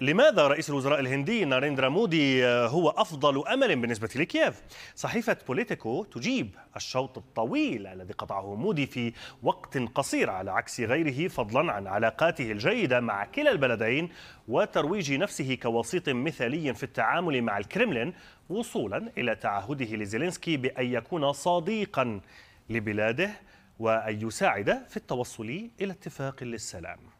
لماذا رئيس الوزراء الهندي ناريندرا مودي آه، هو أفضل أمل بالنسبة لكييف؟ صحيفة بوليتيكو تجيب الشوط الطويل الذي قطعه مودي في وقت قصير على عكس غيره فضلا عن علاقاته الجيدة مع كلا البلدين وترويج نفسه كوسيط مثالي في التعامل مع الكريملين وصولا إلى تعهده لزيلينسكي بأن يكون صديقا لبلاده وأن يساعد في التوصل إلى اتفاق للسلام